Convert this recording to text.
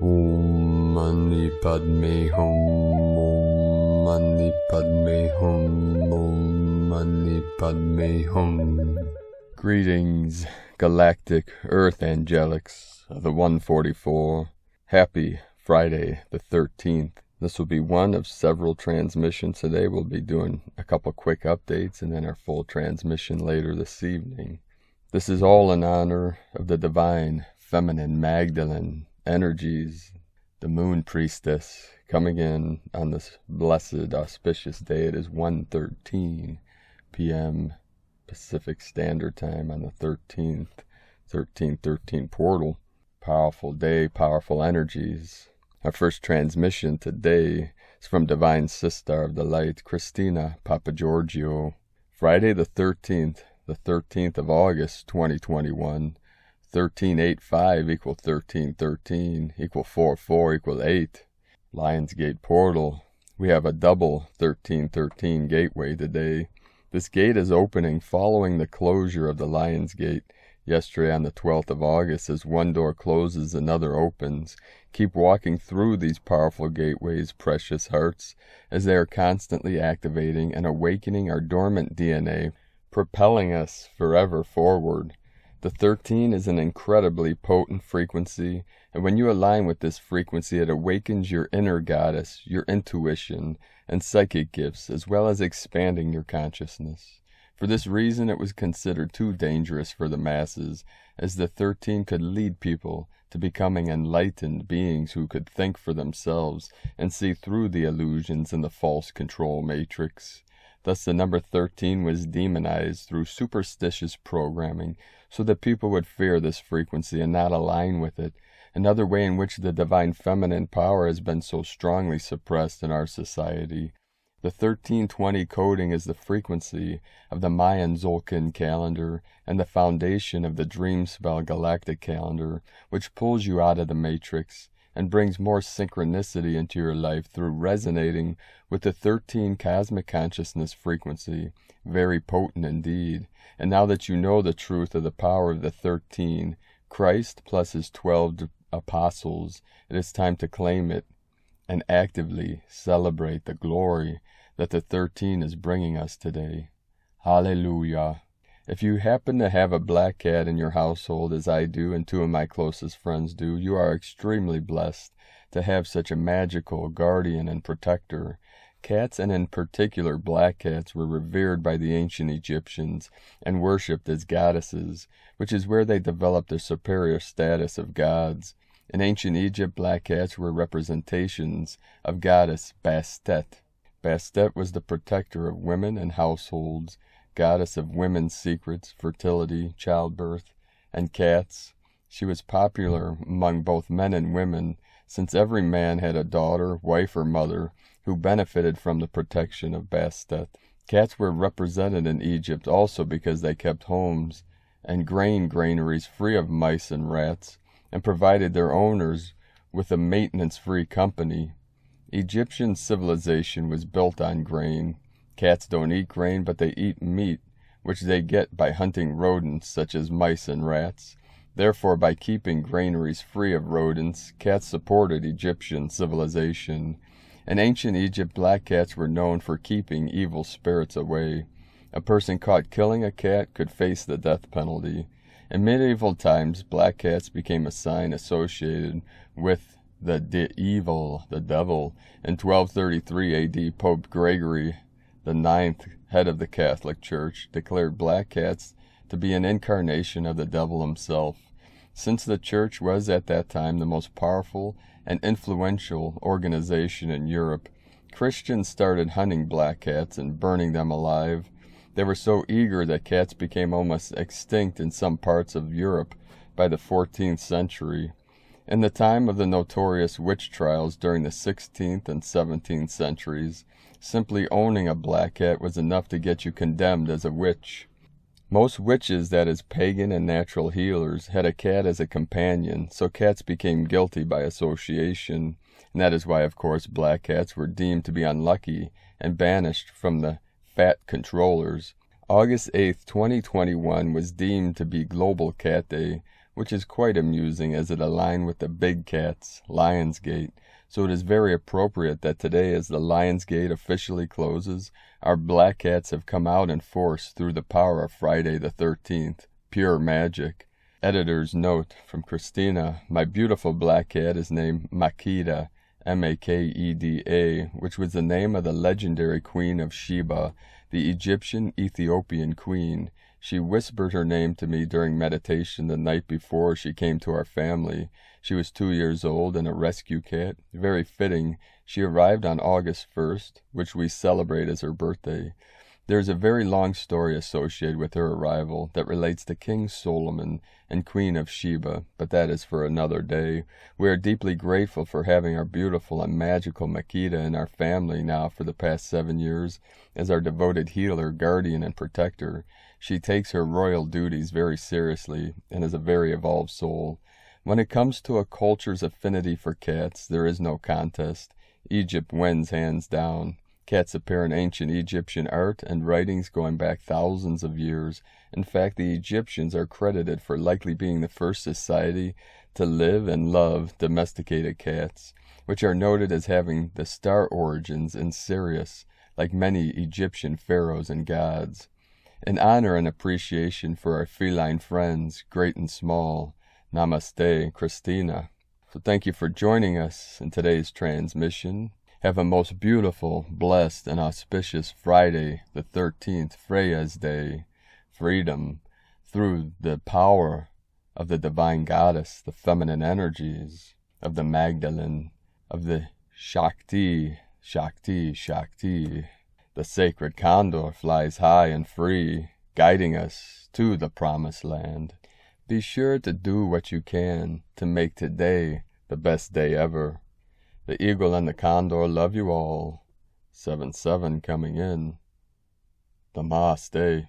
Om Mani Padme Hum Om Mani Padme Hum Om Mani Padme Hum Greetings, galactic earth angelics of the 144. Happy Friday the 13th. This will be one of several transmissions today. We'll be doing a couple quick updates and then our full transmission later this evening. This is all in honor of the divine feminine Magdalene energies, the moon priestess coming in on this blessed, auspicious day. It is 1.13 p.m. Pacific Standard Time on the 13th, 1313 portal. Powerful day, powerful energies. Our first transmission today is from Divine Sister of the Light, Christina Papagiorgio. Friday the 13th, the 13th of August, 2021. 13, 8, 5 equal 13, 13 equal 4, 4 equal 8. Lionsgate Portal. We have a double 1313 gateway today. This gate is opening following the closure of the Lionsgate yesterday on the 12th of August. As one door closes, another opens. Keep walking through these powerful gateways, precious hearts, as they are constantly activating and awakening our dormant DNA, propelling us forever forward. The 13 is an incredibly potent frequency, and when you align with this frequency, it awakens your inner goddess, your intuition, and psychic gifts, as well as expanding your consciousness. For this reason, it was considered too dangerous for the masses, as the 13 could lead people to becoming enlightened beings who could think for themselves and see through the illusions and the false control matrix. Thus, the number 13 was demonized through superstitious programming so that people would fear this frequency and not align with it. Another way in which the divine feminine power has been so strongly suppressed in our society. The 1320 coding is the frequency of the Mayan Zolkin calendar and the foundation of the Dream Spell Galactic calendar, which pulls you out of the matrix and brings more synchronicity into your life through resonating with the 13 cosmic consciousness frequency. Very potent indeed. And now that you know the truth of the power of the 13, Christ plus his 12 apostles, it is time to claim it and actively celebrate the glory that the 13 is bringing us today. Hallelujah. If you happen to have a black cat in your household, as I do and two of my closest friends do, you are extremely blessed to have such a magical guardian and protector. Cats, and in particular black cats, were revered by the ancient Egyptians and worshipped as goddesses, which is where they developed their superior status of gods. In ancient Egypt, black cats were representations of goddess Bastet. Bastet was the protector of women and households goddess of women's secrets, fertility, childbirth, and cats. She was popular among both men and women, since every man had a daughter, wife, or mother who benefited from the protection of Bastet. Cats were represented in Egypt also because they kept homes and grain granaries free of mice and rats, and provided their owners with a maintenance free company. Egyptian civilization was built on grain, Cats don't eat grain, but they eat meat, which they get by hunting rodents such as mice and rats. Therefore, by keeping granaries free of rodents, cats supported Egyptian civilization. In ancient Egypt, black cats were known for keeping evil spirits away. A person caught killing a cat could face the death penalty. In medieval times, black cats became a sign associated with the de evil, the devil. In 1233 AD, Pope Gregory the ninth head of the Catholic Church, declared black cats to be an incarnation of the devil himself, since the Church was at that time the most powerful and influential organization in Europe. Christians started hunting black cats and burning them alive. They were so eager that cats became almost extinct in some parts of Europe by the 14th century. In the time of the notorious witch trials during the 16th and 17th centuries, simply owning a black hat was enough to get you condemned as a witch. Most witches, that is, pagan and natural healers, had a cat as a companion, so cats became guilty by association, and that is why, of course, black cats were deemed to be unlucky and banished from the fat controllers. August 8, 2021 was deemed to be Global Cat Day, which is quite amusing as it aligned with the big cat's Lionsgate, so it is very appropriate that today, as the Lionsgate officially closes, our black cats have come out in force through the power of Friday the 13th. Pure magic. Editor's note from Christina My beautiful black cat is named Makeda, M A K E D A, which was the name of the legendary Queen of Sheba, the Egyptian Ethiopian queen. She whispered her name to me during meditation the night before she came to our family. She was two years old and a rescue cat. Very fitting. She arrived on August 1st, which we celebrate as her birthday. There is a very long story associated with her arrival that relates to King Solomon and Queen of Sheba, but that is for another day. We are deeply grateful for having our beautiful and magical Makita in our family now for the past seven years as our devoted healer, guardian, and protector. She takes her royal duties very seriously and is a very evolved soul. When it comes to a culture's affinity for cats, there is no contest. Egypt wins hands down. Cats appear in ancient Egyptian art and writings going back thousands of years. In fact, the Egyptians are credited for likely being the first society to live and love domesticated cats, which are noted as having the star origins in Sirius, like many Egyptian pharaohs and gods. In honor and appreciation for our feline friends, great and small. Namaste, Christina. So, thank you for joining us in today's transmission. Have a most beautiful, blessed, and auspicious Friday, the 13th Freya's Day, freedom through the power of the divine goddess, the feminine energies of the Magdalene, of the Shakti, Shakti, Shakti. The sacred condor flies high and free, guiding us to the promised land. Be sure to do what you can to make today the best day ever. The eagle and the condor love you all. Seven seven coming in. Namaste.